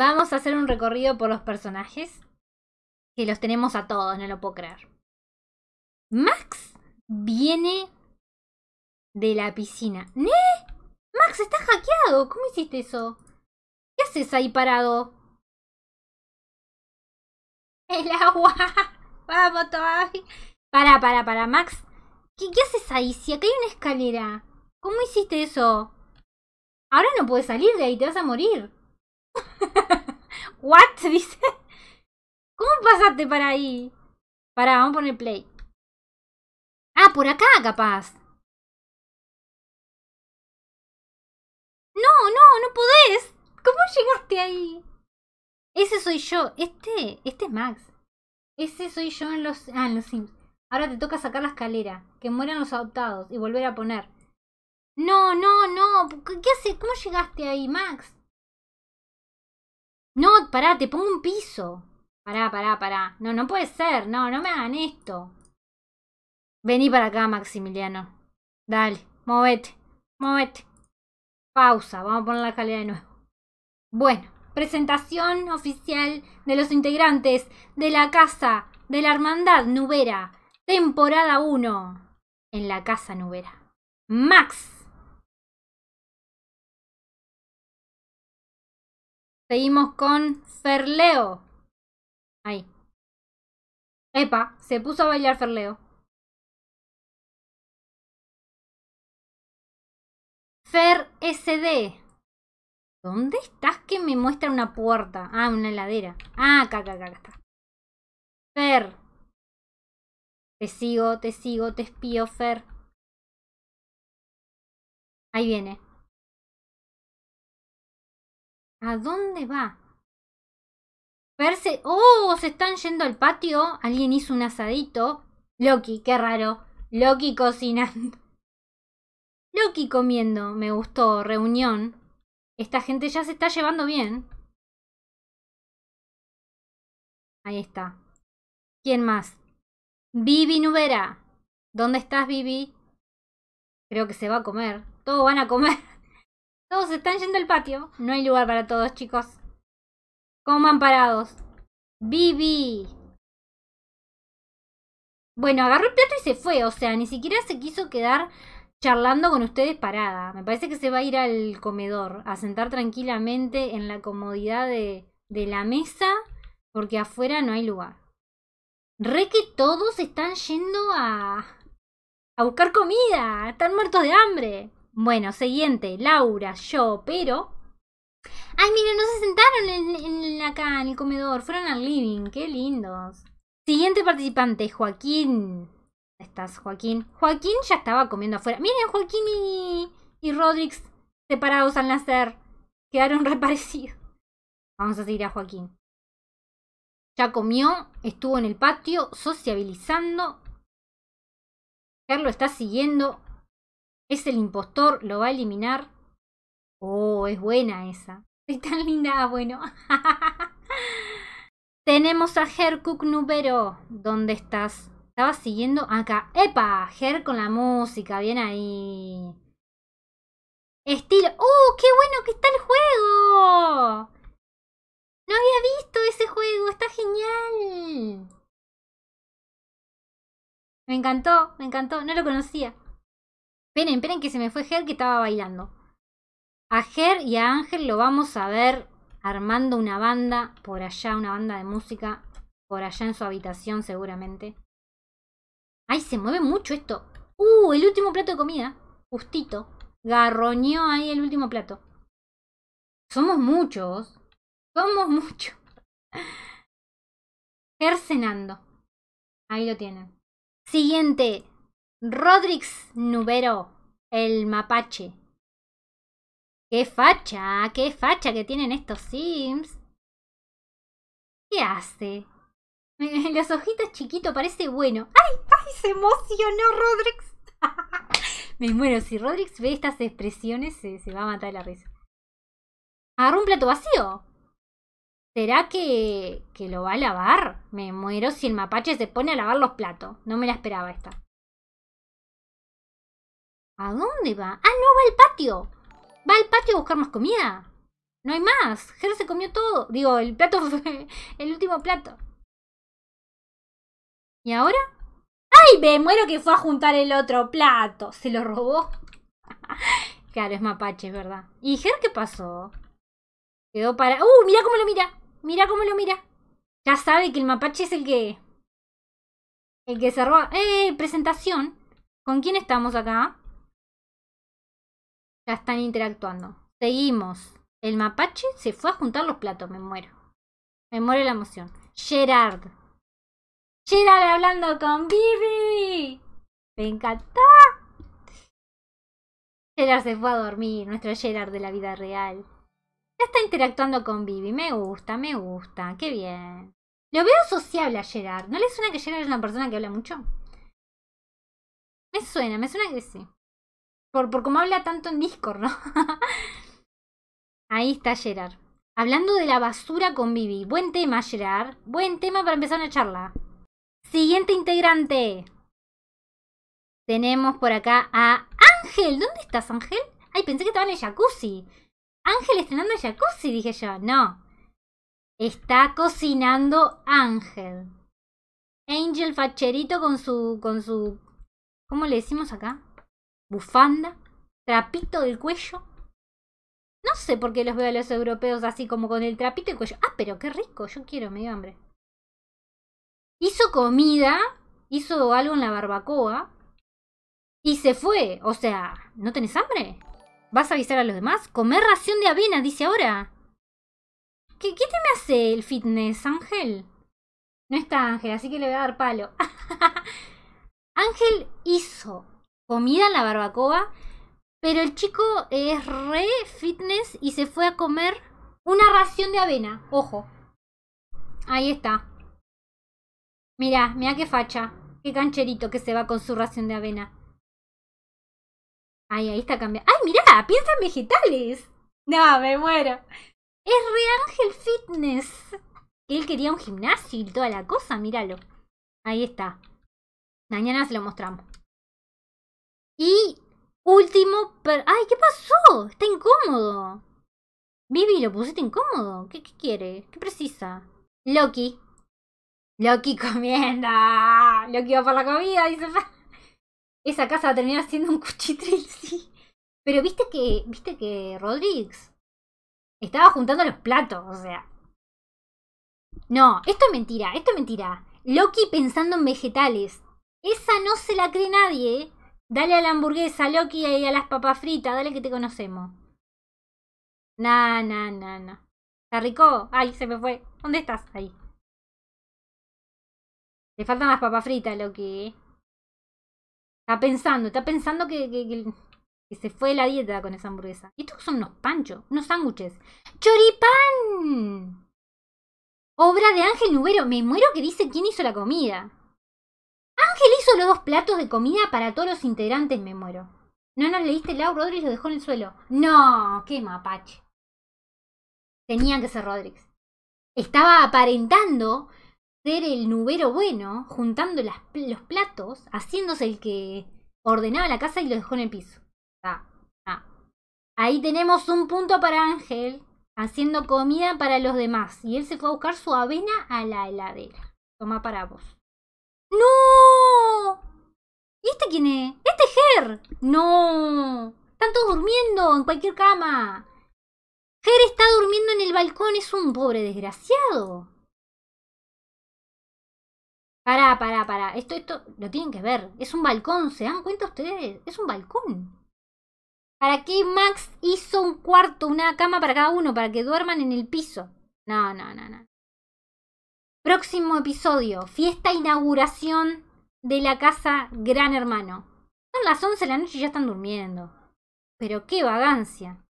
Vamos a hacer un recorrido por los personajes. Que los tenemos a todos, no lo puedo creer. Max viene de la piscina. ¿Ne? Max, está hackeado. ¿Cómo hiciste eso? ¿Qué haces ahí parado? El agua. Vamos todavía. Para, para, para, Max. ¿Qué, haces ahí? Si acá hay una escalera. ¿Cómo hiciste eso? Ahora no puedes salir de ahí, te vas a morir. ¿What? Dice. ¿Cómo pasaste para ahí? Pará, vamos a poner play. Ah, por acá capaz. No, no, no podés. ¿Cómo llegaste ahí? Ese soy yo. Este, este es Max. Ese soy yo en los... Ah, en los Sims. Ahora te toca sacar la escalera. Que mueran los adoptados y volver a poner. No, no, no. ¿Qué haces? ¿Cómo llegaste ahí, Max? No, pará, te pongo un piso. Pará, pará, pará. No, no puede ser. No, no me hagan esto. Vení para acá, Maximiliano. Dale, movete, movete. Pausa, vamos a poner la calidad de nuevo. Bueno, presentación oficial de los integrantes de la Casa de la Hermandad Nubera, temporada 1, en la Casa Nubera. Max Seguimos con Ferleo. Ahí. Epa, se puso a bailar Ferleo. Fer SD. ¿Dónde estás que me muestra una puerta? Ah, una heladera. Ah, acá, acá, acá, está. Fer. Te sigo, te sigo, te espío, Fer. Ahí viene. ¿A dónde va? Perse. ¡Oh! Se están yendo al patio. Alguien hizo un asadito. Loki, qué raro. Loki cocinando. Loki comiendo. Me gustó. Reunión. Esta gente ya se está llevando bien. Ahí está. ¿Quién más? Vivi Nubera. ¿Dónde estás, Vivi? Creo que se va a comer. Todos van a comer. Todos están yendo al patio. No hay lugar para todos, chicos. van parados. Bibi. Bueno, agarró el plato y se fue. O sea, ni siquiera se quiso quedar charlando con ustedes parada. Me parece que se va a ir al comedor, a sentar tranquilamente en la comodidad de, de la mesa, porque afuera no hay lugar. Re que todos están yendo a, a buscar comida. Están muertos de hambre. Bueno, siguiente, Laura, yo, pero... Ay, miren, no se sentaron en, acá, en el comedor, fueron al living, qué lindos. Siguiente participante, Joaquín. Estás, Joaquín. Joaquín ya estaba comiendo afuera. Miren, Joaquín y, y Rodrix separados al nacer. Quedaron reparecidos. Vamos a seguir a Joaquín. Ya comió, estuvo en el patio, sociabilizando. Carlos está siguiendo es el impostor, lo va a eliminar. Oh, es buena esa. Soy tan linda, ah, bueno. Tenemos a Hercook Nubero. ¿Dónde estás? Estaba siguiendo acá. ¡Epa! Her con la música, bien ahí. Estilo. Oh, ¡Qué bueno que está el juego! No había visto ese juego, está genial. Me encantó, me encantó, no lo conocía. Esperen, esperen que se me fue Ger que estaba bailando. A Ger y a Ángel lo vamos a ver armando una banda por allá, una banda de música por allá en su habitación seguramente. Ay, se mueve mucho esto. Uh, el último plato de comida. Justito. Garroñó ahí el último plato. Somos muchos. Somos muchos. Ger cenando. Ahí lo tienen. Siguiente. Rodrix Nubero, el mapache. ¡Qué facha! ¡Qué facha que tienen estos Sims! ¿Qué hace? Los ojitos chiquitos parece bueno. ¡Ay! ¡Ay! Se emocionó Rodrix. Me muero, si Rodrix ve estas expresiones se, va a matar la risa. Agarró un plato vacío. ¿Será que, que lo va a lavar? Me muero si el mapache se pone a lavar los platos. No me la esperaba esta. ¿A dónde va? Ah, no, va al patio. Va al patio a buscar más comida. No hay más. Ger se comió todo. Digo, el plato fue el último plato. ¿Y ahora? ¡Ay, me muero que fue a juntar el otro plato! Se lo robó. claro, es mapache, ¿verdad? ¿Y Ger qué pasó? Quedó para... ¡Uh! Mira cómo lo mira. Mira cómo lo mira. Ya sabe que el mapache es el que... El que se roba... ¡Eh! Presentación. ¿Con quién estamos acá? Ya están interactuando. Seguimos. El mapache se fue a juntar los platos, me muero. Me muero la emoción. Gerard. Gerard hablando con Vivi. Me encantó. Gerard se fue a dormir, nuestro Gerard de la vida real. Ya está interactuando con Vivi. Me gusta, me gusta. Qué bien. Lo veo sociable a Gerard. ¿No le suena que Gerard es una persona que habla mucho? Me suena, me suena que sí. Por, por cómo habla tanto en Discord, ¿no? Ahí está Gerard. Hablando de la basura con Vivi. Buen tema, Gerard. Buen tema para empezar una charla. Siguiente integrante. Tenemos por acá a Ángel. ¿Dónde estás, Ángel? Ay, pensé que estaba en el jacuzzi. Ángel estrenando el jacuzzi, dije yo. No. Está cocinando Ángel. Ángel Facherito con su. con su. ¿Cómo le decimos acá? bufanda, trapito del cuello. No sé por qué los veo a los europeos así como con el trapito del cuello. Ah, pero qué rico, yo quiero, me dio hambre. Hizo comida, hizo algo en la barbacoa y se fue. O sea, ¿no tenés hambre? ¿Vas a avisar a los demás? Comer ración de avena, dice ahora. ¿Qué, ¿Qué, te me hace el fitness, Ángel? No está Ángel, así que le voy a dar palo. Ángel hizo comida en la barbacoa, pero el chico es re fitness y se fue a comer una ración de avena, ojo. Ahí está. Mirá, mirá qué facha, qué cancherito que se va con su ración de avena. Ahí ahí está cambiando. ¡Ay, mirá! ¡Piensa en vegetales! No, me muero. Es re Ángel Fitness. Él quería un gimnasio y toda la cosa, míralo. Ahí está. Mañana se lo mostramos. Y último, ay, ¿qué pasó? Está incómodo. Vivi, lo pusiste incómodo. ¿Qué, quiere? ¿Qué precisa? Loki. Loki comienda. Loki va por la comida, dice. Esa casa va a terminar siendo un cuchitril, sí. Pero viste que, viste que Rodríguez estaba juntando los platos, o sea. No, esto es mentira, esto es mentira. Loki pensando en vegetales. Esa no se la cree nadie. Dale a la hamburguesa, Loki, y a las papas fritas, dale que te conocemos. Na, na, na, na. ¿Está rico? Ay, se me fue. ¿Dónde estás? Ahí. Le faltan las papas fritas, Loki. Está pensando, está pensando que, se fue la dieta con esa hamburguesa. Y estos son unos panchos, unos sándwiches. ¡Choripán! Obra de Ángel Nubero. Me muero que dice quién hizo la comida le hizo los dos platos de comida para todos los integrantes, me muero. No nos leíste, Lau Rodríguez lo dejó en el suelo. No, qué mapache. Tenía que ser Rodríguez. Estaba aparentando ser el nubero bueno, juntando los platos, haciéndose el que ordenaba la casa y lo dejó en el piso. Ah, ah. Ahí tenemos un punto para Ángel, haciendo comida para los demás. Y él se fue a buscar su avena a la heladera. Toma para vos. ¡No! ¿Y este quién es? ¡Este es Ger! ¡No! Están todos durmiendo en cualquier cama. Ger está durmiendo en el balcón, es un pobre desgraciado. Pará, pará, pará. Esto, esto lo tienen que ver. Es un balcón, ¿se dan cuenta ustedes? Es un balcón. ¿Para qué Max hizo un cuarto, una cama para cada uno, para que duerman en el piso? No, no, no, no. Próximo episodio, fiesta inauguración de la casa Gran Hermano. Son las 11 de la noche y ya están durmiendo. Pero qué vagancia.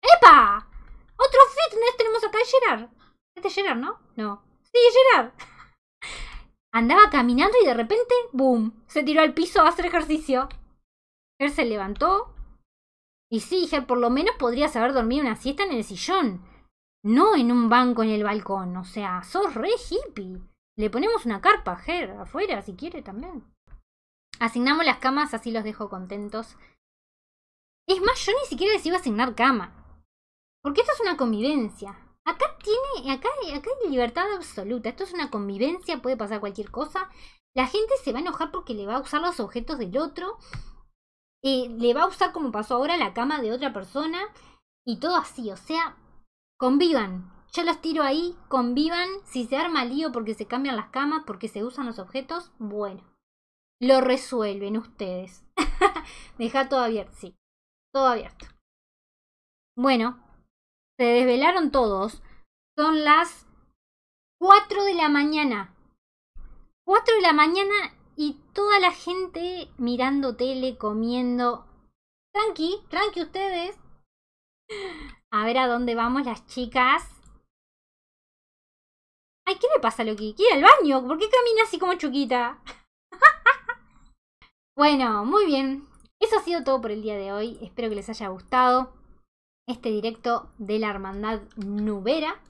¡Epa! Otro fitness tenemos acá, Gerard. Este es Gerard, ¿no? No. Sí, Gerard. Andaba caminando y de repente, ¡boom! Se tiró al piso a hacer ejercicio. Él se levantó. Y sí, Ger, por lo menos podrías haber dormido una siesta en el sillón. No en un banco en el balcón. O sea, sos re hippie. Le ponemos una carpa, Ger, afuera, si quiere también. Asignamos las camas, así los dejo contentos. Es más, yo ni siquiera les iba a asignar cama. Porque esto es una convivencia. Acá tiene, acá, acá hay libertad absoluta. Esto es una convivencia, puede pasar cualquier cosa. La gente se va a enojar porque le va a usar los objetos del otro. Eh, le va a usar como pasó ahora la cama de otra persona. Y todo así, o sea, convivan, yo los tiro ahí, convivan, si se arma lío porque se cambian las camas, porque se usan los objetos, bueno, lo resuelven ustedes. Deja todo abierto, sí, todo abierto. Bueno, se desvelaron todos. Son las 4 de la mañana. 4 de la mañana y toda la gente mirando tele, comiendo. Tranqui, tranqui ustedes. A ver a dónde vamos las chicas. Ay, ¿qué le pasa a Loki? ¿Quiere al baño? ¿Por qué camina así como chuquita? bueno, muy bien. Eso ha sido todo por el día de hoy. Espero que les haya gustado este directo de la Hermandad Nubera.